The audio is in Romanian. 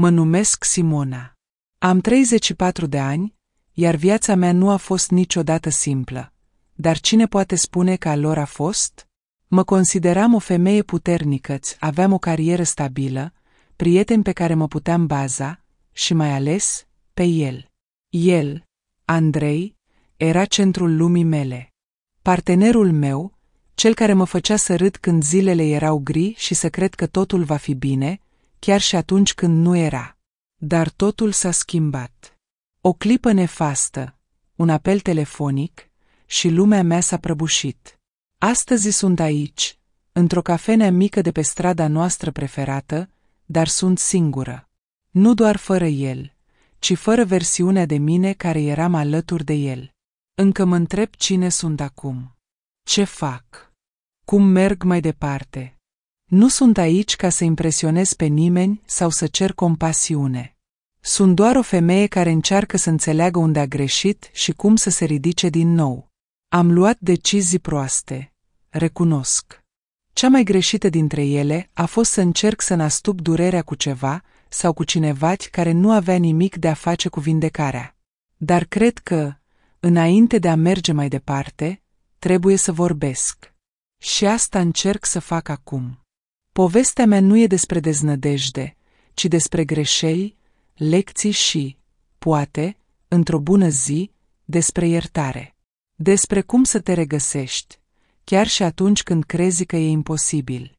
Mă numesc Simona. Am 34 de ani, iar viața mea nu a fost niciodată simplă. Dar cine poate spune că a lor a fost? Mă consideram o femeie puternică, aveam o carieră stabilă, prieteni pe care mă puteam baza și mai ales pe el. El, Andrei, era centrul lumii mele. Partenerul meu, cel care mă făcea să râd când zilele erau gri și să cred că totul va fi bine, chiar și atunci când nu era. Dar totul s-a schimbat. O clipă nefastă, un apel telefonic și lumea mea s-a prăbușit. Astăzi sunt aici, într-o cafenea mică de pe strada noastră preferată, dar sunt singură. Nu doar fără el, ci fără versiunea de mine care eram alături de el. Încă mă întreb cine sunt acum. Ce fac? Cum merg mai departe? Nu sunt aici ca să impresionez pe nimeni sau să cer compasiune. Sunt doar o femeie care încearcă să înțeleagă unde a greșit și cum să se ridice din nou. Am luat decizii proaste. Recunosc. Cea mai greșită dintre ele a fost să încerc să nastup durerea cu ceva sau cu cineva care nu avea nimic de a face cu vindecarea. Dar cred că, înainte de a merge mai departe, trebuie să vorbesc. Și asta încerc să fac acum. Povestea mea nu e despre deznădejde, ci despre greșeli, lecții și, poate, într-o bună zi, despre iertare. Despre cum să te regăsești, chiar și atunci când crezi că e imposibil.